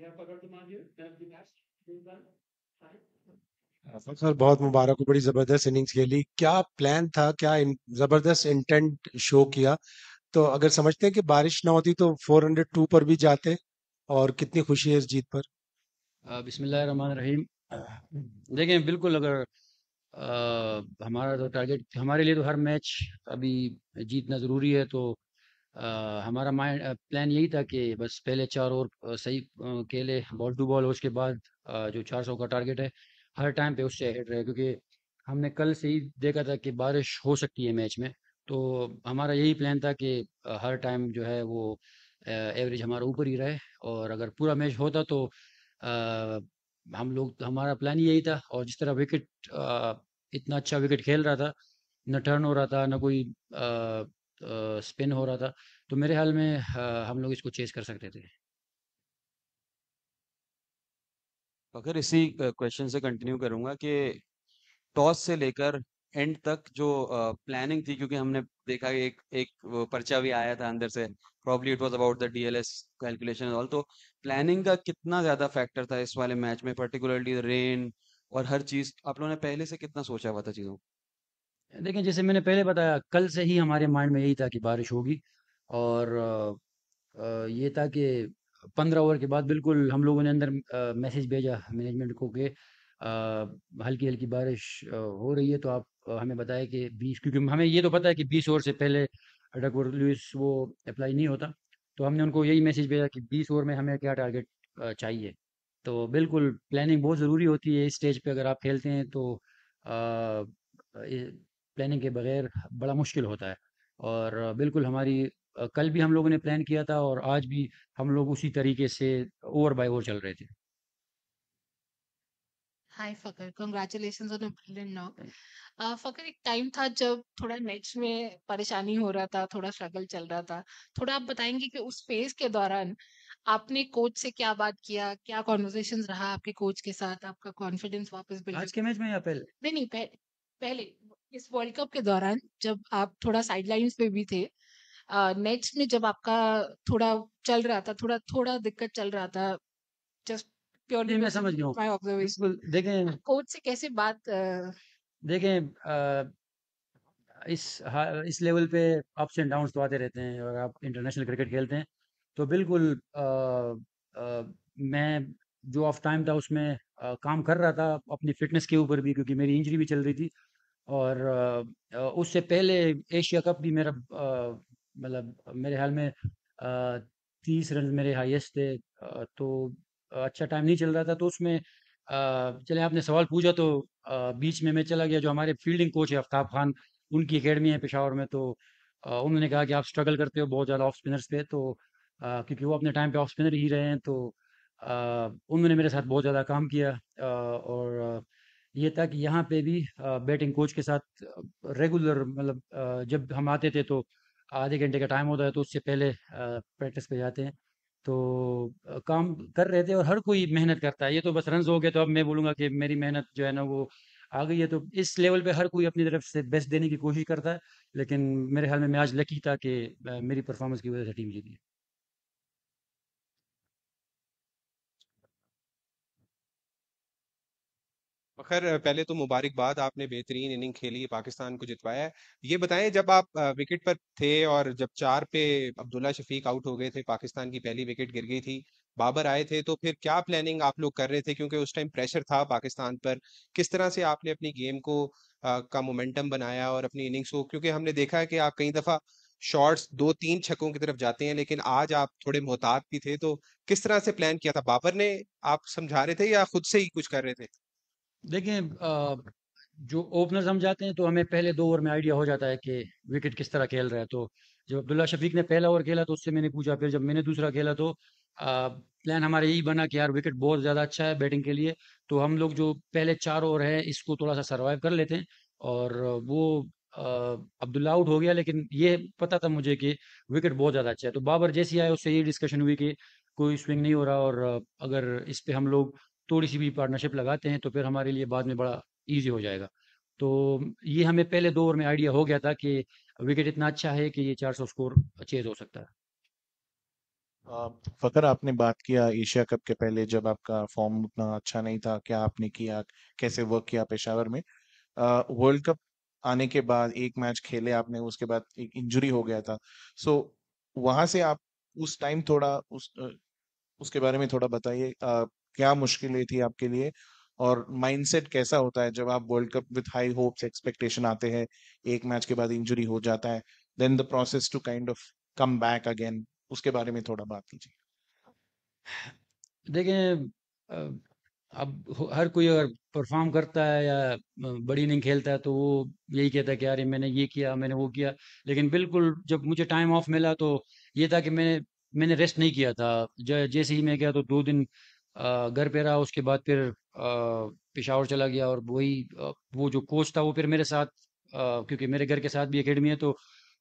हाँ, सर बहुत मुबारक हो बड़ी जबरदस्त इनिंग्स खेली क्या प्लान था क्या इन, जबरदस्त इंटेंट शो किया तो अगर समझते हैं कि बारिश ना होती तो 402 पर भी जाते और कितनी खुशी है इस जीत पर बिस्मिल्लाह रहीम देखें बिल्कुल अगर आ, हमारा तो टारगेट हमारे लिए तो हर मैच अभी जीतना ज़रूरी है तो आ, हमारा माइंड प्लान यही था कि बस पहले चार ओवर सही खेले बॉल टू बॉल उसके बाद जो चार सौ का टारगेट है हर टाइम पे उससे हेड रहे क्योंकि हमने कल से ही देखा था कि बारिश हो सकती है मैच में तो हमारा यही प्लान था कि हर टाइम जो है वो एवरेज हमारा ऊपर ही रहे और अगर पूरा मैच होता तो आ, हम लोग हमारा प्लान ही यही था और जिस तरह विकेट इतना अच्छा विकेट खेल रहा था न टर्न हो रहा था न कोई स्पिन हो रहा था तो मेरे ख्याल में हम लोग इसको चेज कर सकते थे अगर इसी क्वेश्चन से कंटिन्यू करूंगा कि टॉस से लेकर एंड तक जो प्लानिंग थी क्योंकि हमने देखा एक एक पर्चा भी आया था अंदर से probably it was about the DLS calculation all तो प्लानिंग का कितना ज्यादा फैक्टर था इस वाले मैच में पर्टिकुलरली रेन और हर चीज आप लोगों ने पहले से कितना सोचा हुआ था चीजों को देखें जैसे मैंने पहले बताया कल से ही हमारे माइंड में यही था कि बारिश होगी और ये था कि पंद्रह ओवर के बाद बिल्कुल हम लोगों ने अंदर मैसेज भेजा मैनेजमेंट को कि हल्की हल्की बारिश हो रही है तो आप हमें बताएं कि बीस क्योंकि हमें ये तो पता है कि बीस ओवर से पहले डकवर लुइस वो अप्लाई नहीं होता तो हमने उनको यही मैसेज भेजा कि बीस ओवर में हमें क्या टारगेट चाहिए तो बिल्कुल प्लानिंग बहुत ज़रूरी होती है इस स्टेज पर अगर आप खेलते हैं तो प्लानिंग के बगैर बड़ा मुश्किल होता है और बिल्कुल हमारी कल भी हम लोगों ने प्लान किया था और आज भी हम लोग उसी तरीके से ओवर बाय ओवर चल रहे थे hi Fakhar congratulation on brilliant knock Fakhar एक टाइम था जब थोड़ा मैच में परेशानी हो रहा था थोड़ा स्ट्रगल चल रहा था थोड़ा आप बताएंगे कि उस फेज के दौरान आपने कोच से क्या बात किया क्या कॉन्वर्सेशन रहा आपके कोच के साथ आपका कॉन्फिडेंस वापस बिल्ड आज के मैच में या पहले नहीं नहीं पहले पहले इस वर्ल्ड कप के दौरान जब आप थोड़ा साइडलाइंस पे भी थे नेट्स में जब आपका थोड़ा चल रहा था थोड़ा थोड़ा दिक्कत चल रहा था जस्ट प्योरली मैं समझ गया माय ऑब्जर्वेशन देखें कोच से कैसे बात देखें इस इस लेवल पे अप्स एंड डाउन्स तो आते रहते हैं और आप इंटरनेशनल क्रिकेट खेलते हैं तो बिल्कुल आ, आ, मैं जो ऑफ टाइम था उसमें आ, काम कर रहा था अपनी फिटनेस के ऊपर भी क्योंकि मेरी इंजरी भी चल रही थी और उससे पहले एशिया कप भी मेरा मतलब मेरे ख्याल में तीस रन मेरे हाईएस्ट थे तो अच्छा टाइम नहीं चल रहा था तो उसमें चले आपने सवाल पूछा तो बीच में मैं चला गया जो हमारे फील्डिंग कोच है आफ्ताब खान उनकी एकेडमी है पेशावर में तो उन्होंने कहा कि आप स्ट्रगल करते हो बहुत ज़्यादा ऑफ स्पिनर्स पे तो क्योंकि वो अपने टाइम पे ऑफ स्पिनर ही रहे हैं तो उन्होंने मेरे साथ बहुत ज़्यादा काम किया और ये था कि यहाँ पे भी बैटिंग कोच के साथ रेगुलर मतलब जब हम आते थे तो आधे घंटे का टाइम होता है तो उससे पहले प्रैक्टिस पे जाते हैं तो काम कर रहे थे और हर कोई मेहनत करता है ये तो बस रन हो गए तो अब मैं बोलूँगा कि मेरी मेहनत जो है ना वो आ गई है तो इस लेवल पे हर कोई अपनी तरफ से बेस्ट देने की कोशिश करता है लेकिन मेरे ख्याल में मैं आज लकी था कि मेरी परफॉर्मेंस की वजह से टीम जीती है खैर पहले तो मुबारकबाद आपने बेहतरीन इनिंग खेली पाकिस्तान को जितवाया ये बताएं जब आप विकेट पर थे और जब चार पे अब्दुल्ला शफीक आउट हो गए थे पाकिस्तान की पहली विकेट गिर गई थी बाबर आए थे तो फिर क्या प्लानिंग आप लोग कर रहे थे क्योंकि उस टाइम प्रेशर था पाकिस्तान पर किस तरह से आपने अपनी गेम को आ, का मोमेंटम बनाया और अपनी इनिंग्स को क्योंकि हमने देखा है कि आप कई दफा शॉट्स दो तीन छक्कों की तरफ जाते हैं लेकिन आज आप थोड़े मोहतात भी थे तो किस तरह से प्लान किया था बाबर ने आप समझा रहे थे या खुद से ही कुछ कर रहे थे देखें जो ओपनर्स हम जाते हैं तो हमें पहले दो ओवर में आइडिया हो जाता है कि विकेट किस तरह खेल रहा है तो जब अब्दुल्ला शफीक ने पहला ओवर खेला तो उससे मैंने पूछा फिर जब मैंने दूसरा खेला तो प्लान हमारा यही बना कि यार विकेट बहुत ज़्यादा अच्छा है बैटिंग के लिए तो हम लोग जो पहले चार ओवर है इसको थोड़ा सा सर्वाइव कर लेते हैं और वो अब्दुल्ला आउट हो गया लेकिन ये पता था मुझे कि विकेट बहुत ज़्यादा अच्छा है तो बाबर जैसी आए उससे ये डिस्कशन हुई कि कोई स्विंग नहीं हो रहा और अगर इस पर हम लोग थोड़ी सी भी पार्टनरशिप लगाते हैं तो फिर हमारे लिए बाद में बड़ा ईजी हो जाएगा तो ये हमें पहले दो ओवर में आइडिया हो गया था कि विकेट इतना अच्छा है कि ये 400 स्कोर चेज हो सकता है फकर आपने बात किया एशिया कप के पहले जब आपका फॉर्म उतना अच्छा नहीं था क्या आपने किया कैसे वर्क किया पेशावर में वर्ल्ड कप आने के बाद एक मैच खेले आपने उसके बाद एक इंजरी हो गया था सो वहां से आप उस टाइम थोड़ा उस उसके बारे में थोड़ा बताइए क्या मुश्किलें थी आपके लिए और माइंडसेट कैसा होता है जब आप world cup with high hopes expectation आते हैं एक मैच के बाद इंजरी हो जाता है then the process to kind of come back again उसके बारे में थोड़ा बात कीजिए देखें अब हर कोई अगर परफॉर्म करता है या बड़ी इनिंग खेलता है तो वो यही कहता है कि यार मैंने ये किया मैंने वो किया लेकिन बिल्कुल जब मुझे टाइम ऑफ मिला तो ये था कि मैंने मैंने रेस्ट नहीं किया था जैसे ही मैं गया तो दो दिन घर पे रहा उसके बाद फिर पेशावर चला गया और वही वो जो कोच था वो फिर मेरे साथ क्योंकि मेरे घर के साथ भी एकेडमी है तो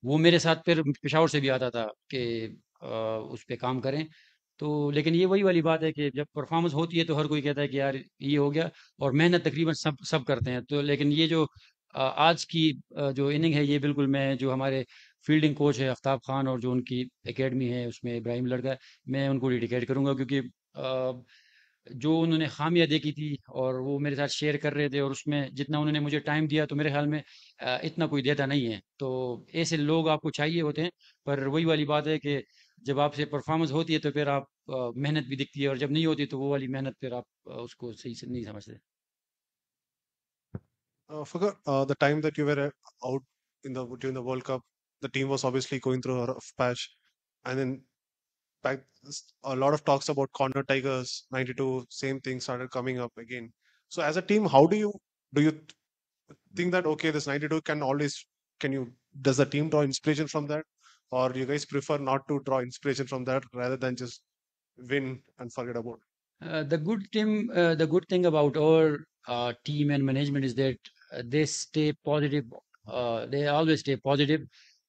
वो मेरे साथ फिर पेशावर से भी आता था कि उस पर काम करें तो लेकिन ये वही वाली बात है कि जब परफॉर्मेंस होती है तो हर कोई कहता है कि यार ये हो गया और मेहनत तकरीबन सब सब करते हैं तो लेकिन ये जो आज की जो इनिंग है ये बिल्कुल मैं जो हमारे फील्डिंग कोच है आफ्ताब खान और जो उनकी एकेडमी है उसमें इब्राहिम लड़का है मैं उनको डेडिकेट करूंगा क्योंकि आ, जो उन्होंने खामियां देखी थी और वो मेरे साथ शेयर कर रहे थे और उसमें जितना उन्होंने मुझे टाइम दिया तो मेरे ख्याल में इतना कोई देता नहीं है तो ऐसे लोग आपको चाहिए होते हैं पर वही वाली बात है कि जब आपसे परफॉर्मेंस होती है तो फिर आप मेहनत भी दिखती है और जब नहीं होती तो वो वाली मेहनत फिर आप उसको सही से नहीं समझते Uh, Fakhar, uh, the time that you were uh, out in the during the World Cup, the team was obviously going through a rough patch, back, a lot of talks about Corner Tigers, 92, same thing started coming up again. So as a team, how do you do you think that okay, this 92 can always can you does the team draw inspiration from that, or you guys prefer not to draw inspiration from that rather than just win and forget about? Uh, the good team, uh, the good thing about our uh, team and management is that uh, they stay positive. Uh, they always stay positive,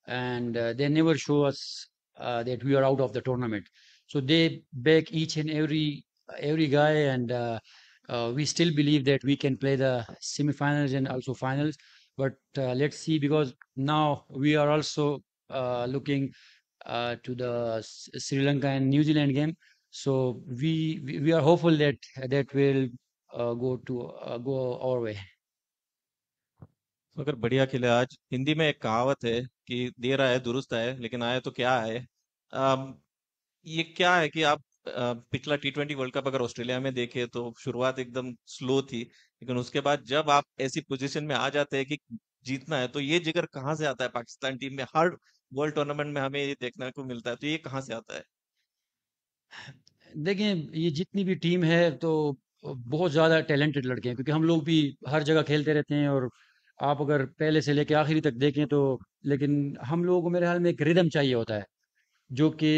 and uh, they never show us uh, that we are out of the tournament. So they back each and every every guy, and uh, uh, we still believe that we can play the semifinals and also finals. But uh, let's see because now we are also uh, looking uh, to the Sri Lanka and New Zealand game. So we we are hopeful that that will go to go our way. अगर बढ़िया खेले आज हिंदी में एक कहावत है कि दे रहा है दुरुस्त है लेकिन आया तो क्या है आ, ये क्या है कि आप पिछला टी ट्वेंटी वर्ल्ड कप अगर ऑस्ट्रेलिया में देखे तो शुरुआत एकदम स्लो थी लेकिन उसके बाद जब आप ऐसी पोजिशन में आ जाते हैं कि जीतना है तो ये जिगर कहाँ से आता है पाकिस्तान टीम में हर वर्ल्ड टूर्नामेंट में हमें ये देखने को मिलता है तो ये कहाँ से आता है देखें ये जितनी भी टीम है तो बहुत ज़्यादा टैलेंटेड लड़के हैं क्योंकि हम लोग भी हर जगह खेलते रहते हैं और आप अगर पहले से लेके आखिरी तक देखें तो लेकिन हम लोगों को मेरे ख्याल में एक रिदम चाहिए होता है जो कि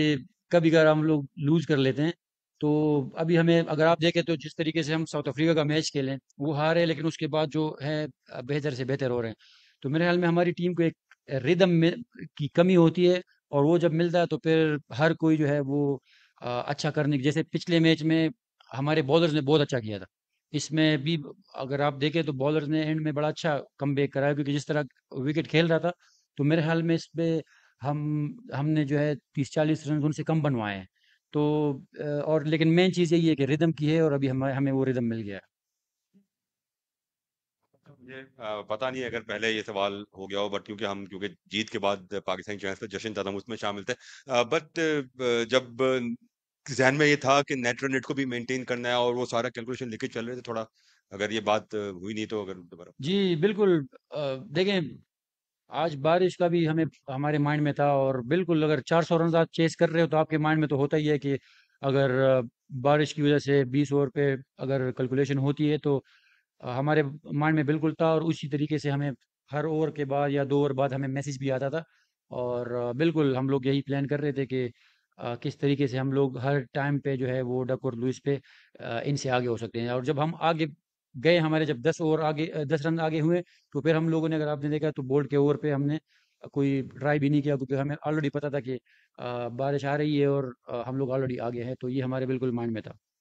कभी अगर हम लोग लूज कर लेते हैं तो अभी हमें अगर आप देखें तो जिस तरीके से हम साउथ अफ्रीका का मैच खेलें वो हारे लेकिन उसके बाद जो है बेहतर से बेहतर हो रहे हैं तो मेरे ख्याल में हमारी टीम को एक रिदम में की कमी होती है और वो जब मिलता है तो फिर हर कोई जो है वो अच्छा करने की जैसे पिछले मैच में हमारे बॉलर्स ने बहुत अच्छा किया था इसमें भी अगर आप देखें तो बॉलर ने एंड में बड़ा अच्छा कम बैक कराया क्योंकि जिस तरह विकेट खेल रहा था तो मेरे ख्याल में इस पर हम हमने जो है तीस चालीस रन उनसे कम बनवाए हैं तो और लेकिन मेन चीज़ यही है कि रिदम की है और अभी हम हमें वो रिदम मिल गया मुझे पता नहीं अगर पहले ये सवाल हो गया हो बट क्योंकि हम क्योंकि जीत के बाद पाकिस्तान के जश्न तदम उसमें शामिल थे बट जब जहन में ये था कि नेट और नेट को भी मेंटेन करना है और वो सारा कैलकुलेशन लेके चल रहे थे थोड़ा अगर ये बात हुई नहीं तो अगर दोबारा जी बिल्कुल देखें आज बारिश का भी हमें हमारे माइंड में था और बिल्कुल अगर 400 रन आप चेस कर रहे हो तो आपके माइंड में तो होता ही है कि अगर बारिश की वजह से 20 ओवर पे अगर कैलकुलेशन होती है तो हमारे माइंड में बिल्कुल था और उसी तरीके से हमें हर ओवर के बाद या दो ओवर बाद हमें मैसेज भी आता था और बिल्कुल हम लोग यही प्लान कर रहे थे कि आ, किस तरीके से हम लोग हर टाइम पे जो है वो डक और लुइस पे इनसे आगे हो सकते हैं और जब हम आगे गए हमारे जब दस ओवर आगे दस रन आगे हुए तो फिर हम लोगों ने अगर आपने देखा तो बोल्ड के ओवर पे हमने कोई ट्राई भी नहीं किया क्योंकि हमें ऑलरेडी पता था कि बारिश आ रही है और हम लोग ऑलरेडी आगे हैं तो ये हमारे बिल्कुल माइंड में था